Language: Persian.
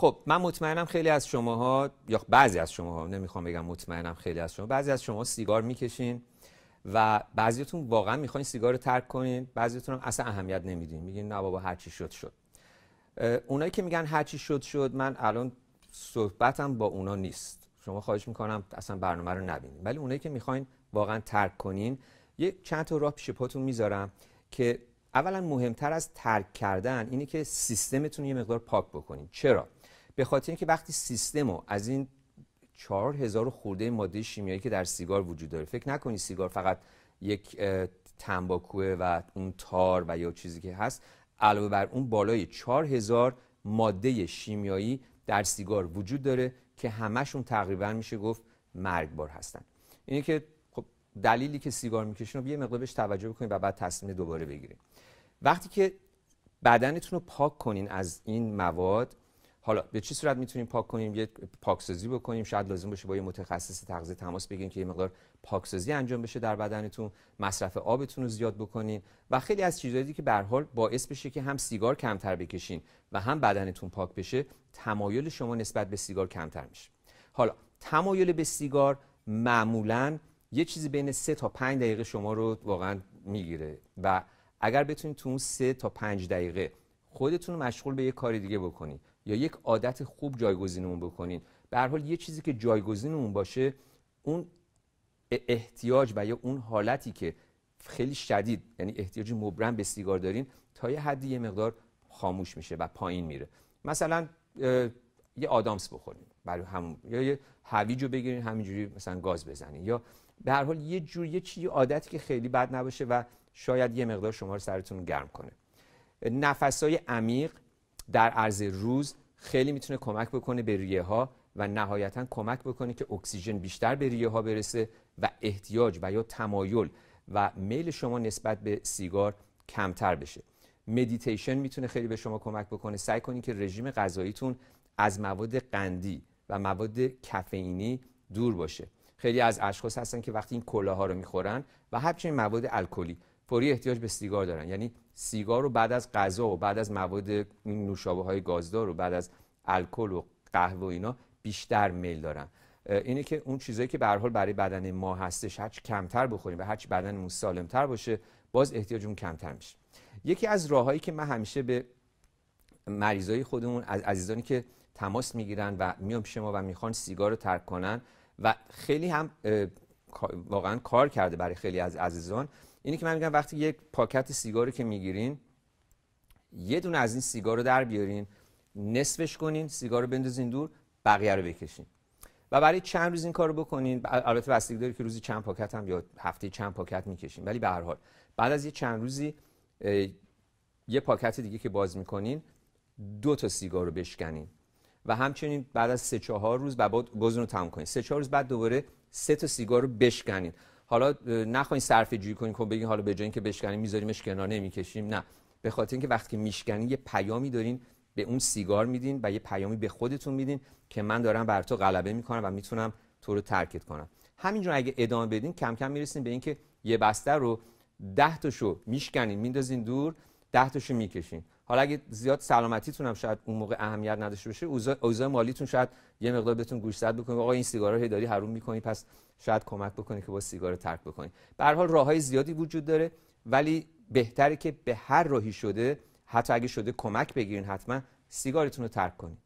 خب من مطمئنم خیلی از شماها یا بعضی از شماها نمیخوام بگم مطمئنم خیلی از شما بعضی از شما سیگار میکشین و بعضیتون واقعا میخواین سیگار رو ترک کنین بعضیتون هم اصلا اهمیت نمیدین میگین نه بابا هر شد شد اونایی که میگن هرچی شد شد من الان صحبتم با اونا نیست شما خواهش میکنم اصلا برنامه رو نبینید ولی اونایی که میخواین واقعا ترک کنین یک چند تا راه پیش پاتون میذارم که اولا مهمتر از ترک کردن اینه که سیستمتون یه مقدار پاک بکنید چرا به خاطر اینکه وقتی سیستم رو از این هزار خورده ماده شیمیایی که در سیگار وجود داره فکر نکنید سیگار فقط یک تنباکوه و اون تار و یا چیزی که هست علاوه بر اون بالای هزار ماده شیمیایی در سیگار وجود داره که همشون تقریبا میشه گفت مرگبار هستن اینه که دلیلی که سیگار میکشین رو یه مقدار بهش توجه بکنین و بعد تصمیم دوباره بگیرین وقتی که بدنتون رو پاک کنین از این مواد حالا به چه صورت میتونیم پاک کنیم یه پاکسازی بکنیم شاید لازم باشه با یه متخصص تغذیه تماس بگیریم که یه مقدار پاکسازی انجام بشه در بدنتون مصرف آبتون رو زیاد بکنین و خیلی از چیزهایی که به حال باعث بشه که هم سیگار کمتر بکشین و هم بدنتون پاک بشه تمایل شما نسبت به سیگار کمتر میشه حالا تمایل به سیگار معمولاً یه چیزی بین سه تا پنج دقیقه شما رو واقعا میگیره و اگر بتونید تو اون سه تا پنج دقیقه خودتون مشغول به یه کار دیگه بکنید یا یک عادت خوب جایگزین اون بکنین به هر حال یه چیزی که جایگزین اون باشه اون احتیاج و یا اون حالتی که خیلی شدید یعنی احتیاج مبرم به سیگار دارین تا یه حدی یه مقدار خاموش میشه و پایین میره مثلا یه آدامس بخورین برای همون یا یه هویج رو بگیرین همینجوری مثلا گاز بزنین یا به هر حال یه جور یه چی عادتی که خیلی بد نباشه و شاید یه مقدار شما رو سرتون گرم کنه های عمیق در عرض روز خیلی میتونه کمک بکنه به ریه ها و نهایتا کمک بکنه که اکسیژن بیشتر به ریه ها برسه و احتیاج و یا تمایل و میل شما نسبت به سیگار کمتر بشه مدیتیشن میتونه خیلی به شما کمک بکنه سعی کنید که رژیم غذاییتون از مواد قندی و مواد کافئینی دور باشه خیلی از اشخاص هستن که وقتی این کلاها رو میخورن و همچنین مواد الکلی فوری احتیاج به سیگار دارن یعنی سیگار رو بعد از غذا و بعد از مواد نوشابه های گازدار و بعد از الکل و قهوه و اینا بیشتر میل دارن اینه که اون چیزایی که به حال برای بدن ما هستش هرچ کمتر بخوریم و بدن بدنمون سالمتر باشه باز احتیاجمون کمتر میشه یکی از راههایی که من همیشه به مریضای خودمون از عزیزانی که تماس میگیرن و میان پیش ما و میخوان سیگار رو ترک کنن و خیلی هم واقعا کار کرده برای خیلی از عزیزان اینی که من میگم وقتی یک پاکت سیگاری که میگیرین یه دونه از این سیگار رو در بیارین نصفش کنین سیگار رو بندازین دور بقیه رو بکشین و برای چند روز این رو بکنین البته بستگی که روزی چند پاکت هم یا هفته چند پاکت میکشین ولی به هر حال بعد از یه چند روزی یه پاکت دیگه که باز میکنین دو تا سیگار رو بشکنین و همچنین بعد از سه چهار روز و بعد گزن رو کنید سه چهار روز بعد دوباره سه تا سیگار رو بشکنید حالا نخواین صرفه جوی کنین که بگین حالا به جای اینکه بشکنیم میذاریمش کنار نمیکشیم نه به خاطر اینکه وقتی که یه پیامی دارین به اون سیگار میدین و یه پیامی به خودتون میدین که من دارم بر تو غلبه میکنم و میتونم تو رو ترکت کنم همینجور اگه ادامه بدین کم کم میرسین به اینکه یه بسته رو 10 تاشو میشکنین میندازین دور ده تاشو میکشین حالا اگه زیاد سلامتیتون هم شاید اون موقع اهمیت نداشته باشه اوضاع مالیتون شاید یه مقدار بهتون گوش زد بکنه آقا این سیگار رو داری حروم میکنی پس شاید کمک بکنه که با سیگار ترک بکنید به هر حال راههای زیادی وجود داره ولی بهتره که به هر راهی شده حتی اگه شده کمک بگیرین حتما سیگارتون رو ترک کنید